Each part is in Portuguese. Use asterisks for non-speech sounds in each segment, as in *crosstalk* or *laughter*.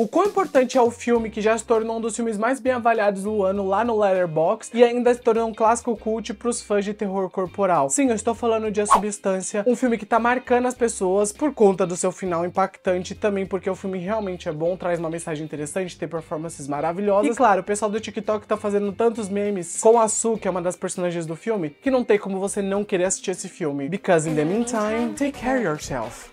O quão importante é o filme que já se tornou um dos filmes mais bem avaliados do ano lá no Letterboxd e ainda se tornou um clássico cult pros fãs de terror corporal. Sim, eu estou falando de A Substância, um filme que tá marcando as pessoas por conta do seu final impactante também porque o filme realmente é bom, traz uma mensagem interessante, tem performances maravilhosas. E claro, o pessoal do TikTok tá fazendo tantos memes com a Su, que é uma das personagens do filme, que não tem como você não querer assistir esse filme. Because in the meantime, take care of yourself.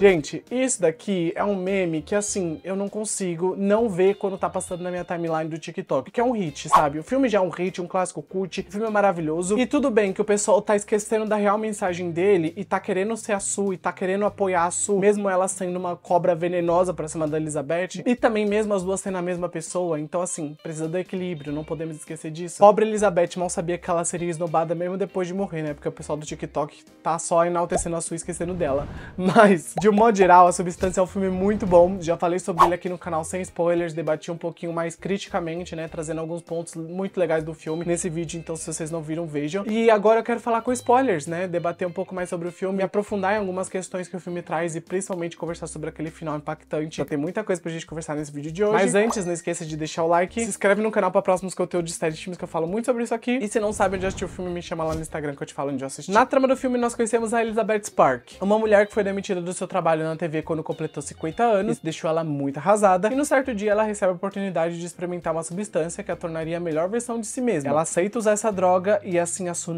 Gente, isso daqui é um meme que, assim, eu não consigo não ver quando tá passando na minha timeline do TikTok, que é um hit, sabe? O filme já é um hit, um clássico cult, o filme é maravilhoso. E tudo bem que o pessoal tá esquecendo da real mensagem dele e tá querendo ser a Su e tá querendo apoiar a Su, mesmo ela sendo uma cobra venenosa pra cima da Elizabeth. E também mesmo as duas sendo a mesma pessoa, então, assim, precisa do equilíbrio, não podemos esquecer disso. Pobre Elizabeth mal sabia que ela seria esnobada mesmo depois de morrer, né? Porque o pessoal do TikTok tá só enaltecendo a Su e esquecendo dela. *laughs* Mas, de um modo geral, A Substância é um filme muito bom. Já falei sobre ele aqui no canal sem spoilers, debati um pouquinho mais criticamente, né? Trazendo alguns pontos muito legais do filme nesse vídeo, então se vocês não viram, vejam. E agora eu quero falar com spoilers, né? Debater um pouco mais sobre o filme, aprofundar em algumas questões que o filme traz e principalmente conversar sobre aquele final impactante. Já tem muita coisa pra gente conversar nesse vídeo de hoje. Mas antes, não esqueça de deixar o like, se inscreve no canal pra próximos conteúdos de série de filmes que eu falo muito sobre isso aqui. E se não sabe onde assistir o filme, me chama lá no Instagram que eu te falo onde eu assisti. Na trama do filme, nós conhecemos a Elizabeth Spark, uma mulher que foi demitida do seu trabalho na TV quando completou 50 anos, isso deixou ela muito arrasada, e no certo dia ela recebe a oportunidade de experimentar uma substância que a tornaria a melhor versão de si mesma. Ela aceita usar essa droga e assim a Su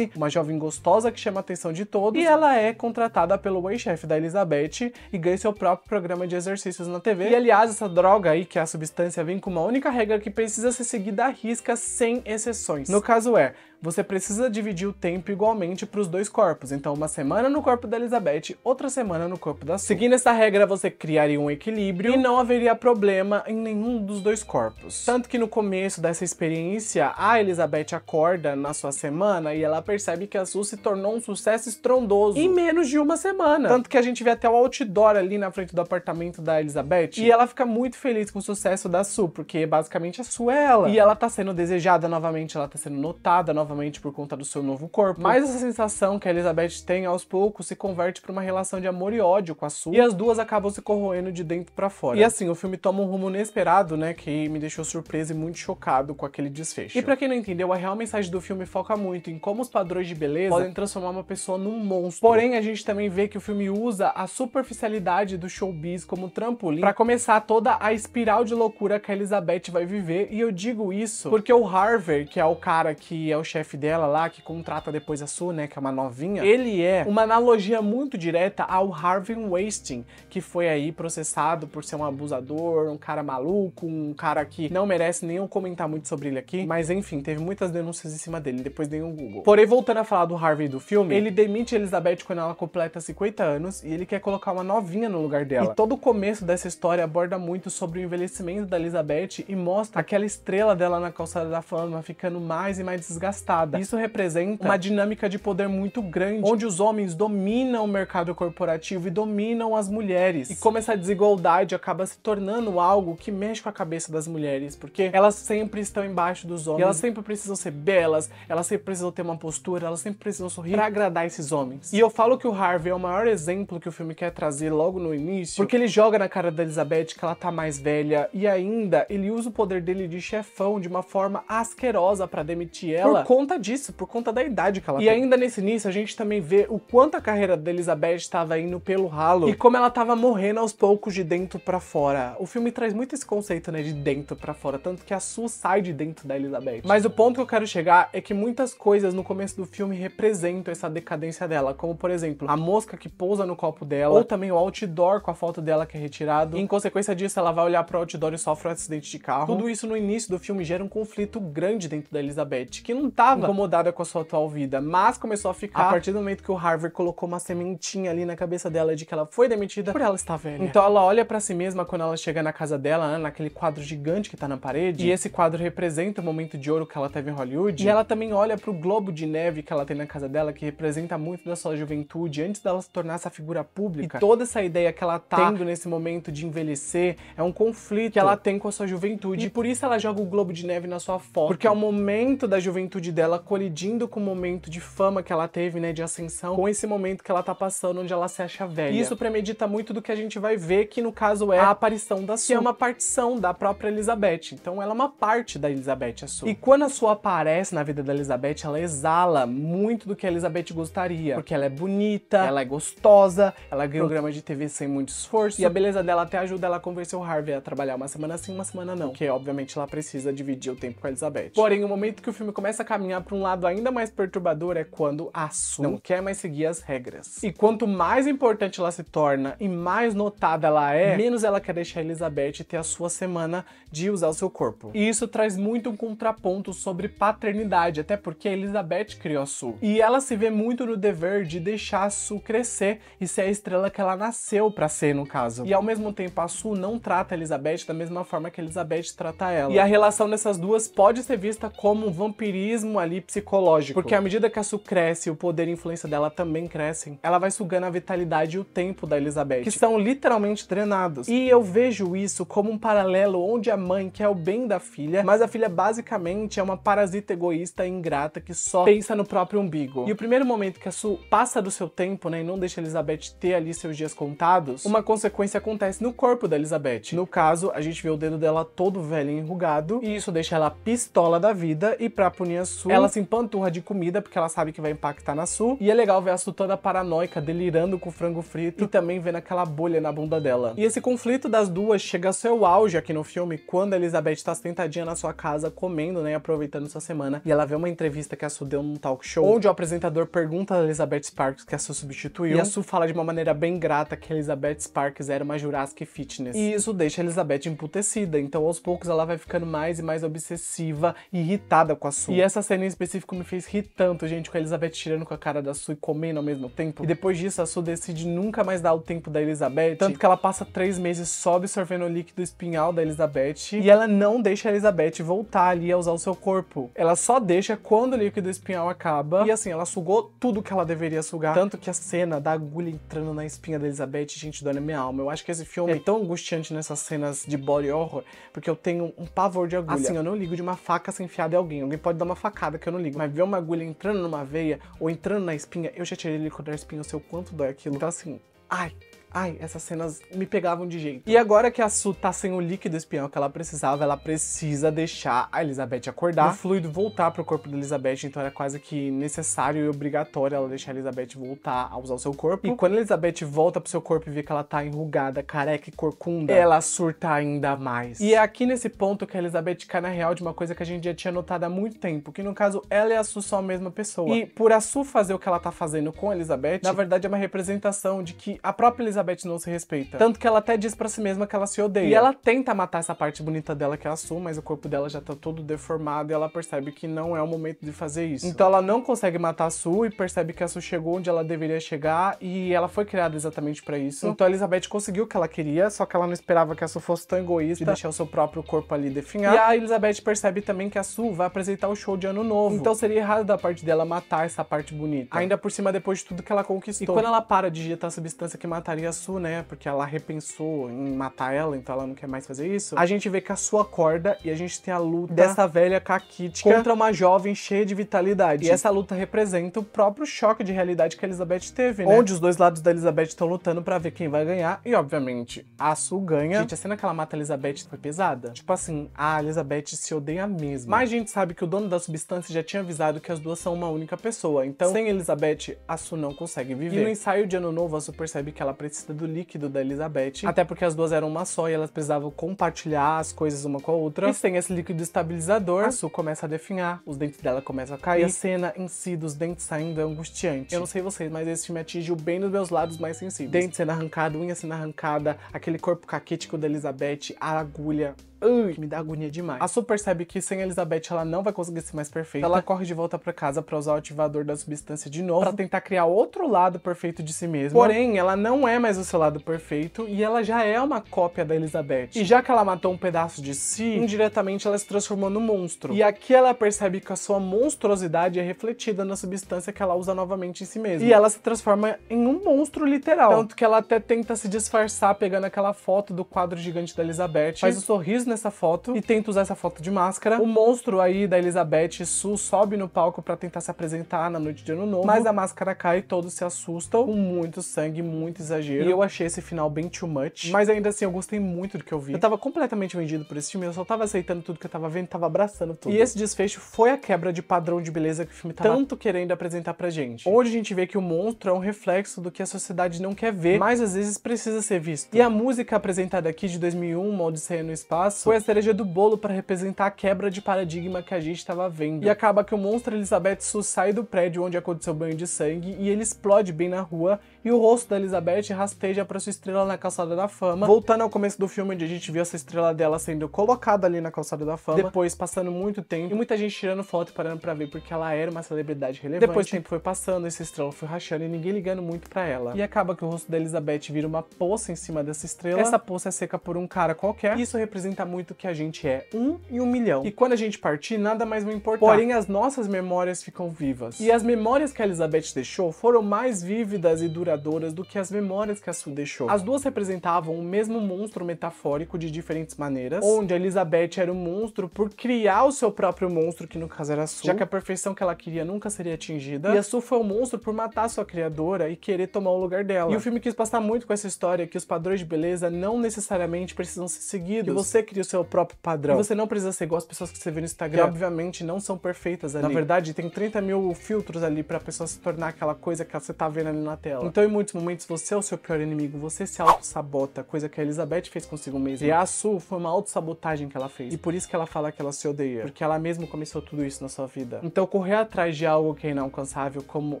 uma jovem gostosa que chama a atenção de todos, e ela é contratada pelo ex-chefe da Elizabeth e ganha seu próprio programa de exercícios na TV. E aliás, essa droga aí, que é a substância, vem com uma única regra que precisa ser seguida à risca sem exceções. No caso é, você precisa dividir o tempo igualmente para os dois corpos. Então, uma semana no corpo da Elizabeth, outra semana no corpo da Sue. Seguindo essa regra, você criaria um equilíbrio e não haveria problema em nenhum dos dois corpos. Tanto que no começo dessa experiência, a Elizabeth acorda na sua semana e ela percebe que a Sue se tornou um sucesso estrondoso em menos de uma semana. Tanto que a gente vê até o outdoor ali na frente do apartamento da Elizabeth e ela fica muito feliz com o sucesso da Sue, porque basicamente a Sue é ela. E ela tá sendo desejada novamente, ela tá sendo notada novamente novamente por conta do seu novo corpo. Mas essa sensação que a Elizabeth tem aos poucos se converte para uma relação de amor e ódio com a Sue, e as duas acabam se corroendo de dentro para fora. E assim, o filme toma um rumo inesperado, né, que me deixou surpreso e muito chocado com aquele desfecho. E para quem não entendeu, a real mensagem do filme foca muito em como os padrões de beleza podem transformar uma pessoa num monstro. Porém, a gente também vê que o filme usa a superficialidade do showbiz como trampolim para começar toda a espiral de loucura que a Elizabeth vai viver, e eu digo isso porque o Harvey, que é o cara que é o chefe chefe dela lá, que contrata depois a Sue, né, que é uma novinha, ele é uma analogia muito direta ao Harvey Weinstein, que foi aí processado por ser um abusador, um cara maluco, um cara que não merece nem eu comentar muito sobre ele aqui, mas enfim, teve muitas denúncias em cima dele, depois dei um Google. Porém, voltando a falar do Harvey do filme, ele demite Elizabeth quando ela completa 50 anos e ele quer colocar uma novinha no lugar dela. E todo o começo dessa história aborda muito sobre o envelhecimento da Elizabeth e mostra aquela estrela dela na calçada da fama ficando mais e mais desgastada isso representa uma dinâmica de poder muito grande, onde os homens dominam o mercado corporativo e dominam as mulheres. E como essa desigualdade acaba se tornando algo que mexe com a cabeça das mulheres, porque elas sempre estão embaixo dos homens, elas sempre precisam ser belas, elas sempre precisam ter uma postura, elas sempre precisam sorrir para agradar esses homens. E eu falo que o Harvey é o maior exemplo que o filme quer trazer logo no início, porque ele joga na cara da Elizabeth que ela tá mais velha e ainda ele usa o poder dele de chefão de uma forma asquerosa para demitir ela. Por conta disso, por conta da idade que ela e tem. E ainda nesse início, a gente também vê o quanto a carreira da Elizabeth estava indo pelo ralo e como ela estava morrendo aos poucos de dentro para fora. O filme traz muito esse conceito, né, de dentro para fora, tanto que a sua sai de dentro da Elizabeth. Mas o ponto que eu quero chegar é que muitas coisas no começo do filme representam essa decadência dela, como por exemplo, a mosca que pousa no copo dela, ou também o outdoor com a foto dela que é retirado. E, em consequência disso, ela vai olhar para o outdoor e sofre um acidente de carro. Tudo isso no início do filme gera um conflito grande dentro da Elizabeth, que não tá estava incomodada com a sua atual vida, mas começou a ficar a partir do momento que o Harvard colocou uma sementinha ali na cabeça dela de que ela foi demitida por ela estar velha. Então ela olha para si mesma quando ela chega na casa dela, né, naquele quadro gigante que tá na parede, e esse quadro representa o momento de ouro que ela teve em Hollywood. E ela também olha pro globo de neve que ela tem na casa dela, que representa muito da sua juventude antes dela se tornar essa figura pública. E toda essa ideia que ela tá tendo nesse momento de envelhecer é um conflito que ela tem com a sua juventude. E por isso ela joga o globo de neve na sua foto, porque é o momento da juventude dela colidindo com o momento de fama que ela teve, né, de ascensão, com esse momento que ela tá passando onde ela se acha velha. E isso premedita muito do que a gente vai ver, que no caso é a aparição da Sue, que é uma partição da própria Elizabeth. Então ela é uma parte da Elizabeth, a Sue. E quando a Sue aparece na vida da Elizabeth, ela exala muito do que a Elizabeth gostaria, porque ela é bonita, ela é gostosa, ela ganha programa de TV sem muito esforço, e a beleza dela até ajuda ela a convencer o Harvey a trabalhar uma semana sim, uma semana não, porque obviamente ela precisa dividir o tempo com a Elizabeth. Porém, o momento que o filme começa a caminhar caminhar para um lado ainda mais perturbador é quando a Su não quer mais seguir as regras. E quanto mais importante ela se torna e mais notada ela é, menos ela quer deixar Elizabeth ter a sua semana de usar o seu corpo. E isso traz muito um contraponto sobre paternidade, até porque a Elizabeth criou a Su. E ela se vê muito no dever de deixar a Su crescer e ser a estrela que ela nasceu para ser, no caso. E ao mesmo tempo, a Su não trata a Elizabeth da mesma forma que a Elizabeth trata ela. E a relação dessas duas pode ser vista como um vampirismo ali psicológico. Porque à medida que a Su cresce, o poder e a influência dela também crescem, ela vai sugando a vitalidade e o tempo da Elizabeth, que são literalmente drenados. E eu vejo isso como um paralelo onde a mãe quer é o bem da filha, mas a filha basicamente é uma parasita egoísta e ingrata que só pensa no próprio umbigo. E o primeiro momento que a Su passa do seu tempo, né, e não deixa a Elizabeth ter ali seus dias contados, uma consequência acontece no corpo da Elizabeth. No caso, a gente vê o dedo dela todo velho e enrugado, e isso deixa ela pistola da vida, e pra punir a Su, ela se empanturra de comida porque ela sabe que vai impactar na Su. E é legal ver a Su toda paranoica, delirando com o frango frito e também vendo aquela bolha na bunda dela. E esse conflito das duas chega ao seu auge aqui no filme quando a Elizabeth tá sentadinha na sua casa comendo, né, aproveitando sua semana. E ela vê uma entrevista que a Su deu num talk show onde o apresentador pergunta a Elizabeth Sparks que a Sul substituiu. E a Su fala de uma maneira bem grata que Elizabeth Sparks era uma Jurassic Fitness. E isso deixa a Elizabeth emputecida, então aos poucos ela vai ficando mais e mais obsessiva e irritada com a Su. E essa cena em específico me fez rir tanto, gente, com a Elizabeth tirando com a cara da Sue e comendo ao mesmo tempo. E depois disso, a Sue decide nunca mais dar o tempo da Elizabeth. Tanto que ela passa três meses só absorvendo o líquido espinhal da Elizabeth. E ela não deixa a Elizabeth voltar ali a usar o seu corpo. Ela só deixa quando o líquido espinhal acaba. E assim, ela sugou tudo que ela deveria sugar. Tanto que a cena da agulha entrando na espinha da Elizabeth, gente, dói na minha alma. Eu acho que esse filme é tão angustiante nessas cenas de body horror, porque eu tenho um pavor de agulha. Assim, eu não ligo de uma faca ser enfiada em alguém. Alguém pode dar uma faca facada que eu não ligo, mas ver uma agulha entrando numa veia ou entrando na espinha, eu já tirei líquido da espinha, eu sei o quanto dói aquilo. Então assim, ai, Ai, essas cenas me pegavam de jeito. E agora que a Su tá sem o líquido espião que ela precisava, ela precisa deixar a Elizabeth acordar, o fluido voltar pro corpo da Elizabeth, então era quase que necessário e obrigatório ela deixar a Elizabeth voltar a usar o seu corpo. E quando a Elizabeth volta pro seu corpo e vê que ela tá enrugada, careca e corcunda, ela surta ainda mais. E é aqui nesse ponto que a Elizabeth cai na real de uma coisa que a gente já tinha notado há muito tempo, que no caso ela e a Su são a mesma pessoa. E por a Su fazer o que ela tá fazendo com a Elizabeth, na verdade é uma representação de que a própria Elizabeth Elizabeth não se respeita. Tanto que ela até diz para si mesma que ela se odeia. E ela tenta matar essa parte bonita dela que é a Su, mas o corpo dela já tá todo deformado e ela percebe que não é o momento de fazer isso. Então ela não consegue matar a Su e percebe que a Su chegou onde ela deveria chegar e ela foi criada exatamente para isso. Então a Elizabeth conseguiu o que ela queria, só que ela não esperava que a Su fosse tão egoísta e deixar o seu próprio corpo ali definhar. E a Elizabeth percebe também que a Su vai apresentar o show de ano novo. Então seria errado da parte dela matar essa parte bonita. Ainda por cima depois de tudo que ela conquistou. E quando ela para de digitar a substância que mataria a Su, né, porque ela repensou em matar ela, então ela não quer mais fazer isso, a gente vê que a sua corda e a gente tem a luta dessa velha Kakitka contra uma jovem cheia de vitalidade. E essa luta representa o próprio choque de realidade que a Elizabeth teve, né? Onde os dois lados da Elizabeth estão lutando para ver quem vai ganhar e, obviamente, a Su ganha. Gente, a cena que ela mata a Elizabeth foi pesada. Tipo assim, a Elizabeth se odeia mesmo. Mas a gente sabe que o dono da substância já tinha avisado que as duas são uma única pessoa, então sem Elizabeth, a Su não consegue viver. E no ensaio de Ano Novo, a Su percebe que ela precisa do líquido da Elizabeth, até porque as duas eram uma só e elas precisavam compartilhar as coisas uma com a outra. E sem esse líquido estabilizador, a Su começa a definhar, os dentes dela começam a cair. E a cena em si dos dentes saindo é angustiante. Eu não sei vocês, mas esse filme atingiu bem nos meus lados mais sensíveis. Dente sendo arrancado, unha sendo arrancada, aquele corpo caquético da Elizabeth, a agulha. Ui, me dá agonia demais. A Su percebe que sem Elizabeth ela não vai conseguir ser mais perfeita. Ela corre de volta para casa para usar o ativador da substância de novo, para tentar criar outro lado perfeito de si mesma. Porém, ela não é mais o seu lado perfeito e ela já é uma cópia da Elizabeth. E já que ela matou um pedaço de si, indiretamente ela se transformou no monstro. E aqui ela percebe que a sua monstruosidade é refletida na substância que ela usa novamente em si mesma. E ela se transforma em um monstro literal. Tanto que ela até tenta se disfarçar pegando aquela foto do quadro gigante da Elizabeth, faz o um sorriso essa foto e tenta usar essa foto de máscara. O monstro aí da Elizabeth Su sobe no palco para tentar se apresentar na noite de ano novo, mas a máscara cai e todos se assustam, com muito sangue, muito exagero. E eu achei esse final bem too much, mas ainda assim eu gostei muito do que eu vi. Eu tava completamente vendido por esse filme, eu só tava aceitando tudo que eu tava vendo, tava abraçando tudo. E esse desfecho foi a quebra de padrão de beleza que o filme tava tanto querendo apresentar pra gente. Onde a gente vê que o monstro é um reflexo do que a sociedade não quer ver, mas às vezes precisa ser visto. E a música apresentada aqui de 2001, Odisseia no Espaço, foi a cereja do bolo para representar a quebra de paradigma que a gente estava vendo. E acaba que o monstro Elizabeth Su sai do prédio onde aconteceu o banho de sangue e ele explode bem na rua e o rosto da Elizabeth rasteja para sua estrela na calçada da fama. Voltando ao começo do filme, onde a gente viu essa estrela dela sendo colocada ali na calçada da fama, depois passando muito tempo e muita gente tirando foto e parando para ver porque ela era uma celebridade relevante. Depois o tempo foi passando, essa estrela foi rachando e ninguém ligando muito para ela. E acaba que o rosto da Elizabeth vira uma poça em cima dessa estrela. Essa poça é seca por um cara qualquer. Isso representa muito que a gente é um em um milhão. E quando a gente partir, nada mais vai importar. Porém, as nossas memórias ficam vivas. E as memórias que a Elizabeth deixou foram mais vívidas e duradouras do que as memórias que a Sue deixou. As duas representavam o mesmo monstro metafórico de diferentes maneiras, onde a Elizabeth era um monstro por criar o seu próprio monstro, que no caso era a Sue, já que a perfeição que ela queria nunca seria atingida, e a Sue foi um monstro por matar sua criadora e querer tomar o lugar dela. E o filme quis passar muito com essa história que os padrões de beleza não necessariamente precisam ser seguidos, e você cria o seu próprio padrão. E você não precisa ser igual as pessoas que você vê no Instagram, que obviamente não são perfeitas ali. Na verdade, tem 30 mil filtros ali pra pessoa se tornar aquela coisa que você tá vendo ali na tela. Então em muitos momentos você é o seu pior inimigo, você se auto-sabota, coisa que a Elizabeth fez consigo mesma. E a Su foi uma auto-sabotagem que ela fez. E por isso que ela fala que ela se odeia, porque ela mesma começou tudo isso na sua vida. Então correr atrás de algo que é inalcançável como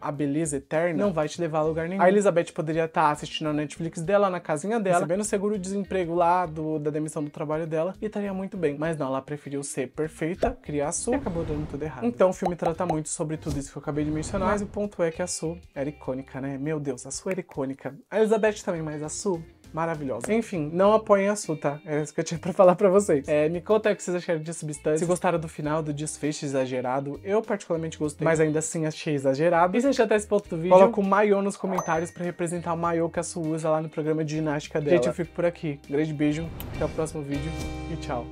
a beleza eterna não vai te levar a lugar nenhum. A Elizabeth poderia estar tá assistindo a Netflix dela na casinha dela, recebendo seguro-desemprego lá do, da demissão do trabalho dela e estaria muito bem. Mas não, ela preferiu ser perfeita, criar a Su e acabou dando tudo errado. Então o filme trata muito sobre tudo isso que eu acabei de mencionar, mas o ponto é que a Su era icônica, né? Meu Deus, a a Su era icônica. A Elizabeth também, mas a Su maravilhosa. Enfim, não apoiem a Su, tá? É isso que eu tinha pra falar pra vocês. É, me conta o que vocês acharam de Substância, se gostaram do final, do desfecho exagerado. Eu particularmente gostei, mas ainda assim achei exagerado. E se achou até esse ponto do vídeo, coloca o maiô nos comentários pra representar o maiô que a Su usa lá no programa de ginástica dela. Gente, eu fico por aqui. Um grande beijo, até o próximo vídeo e tchau.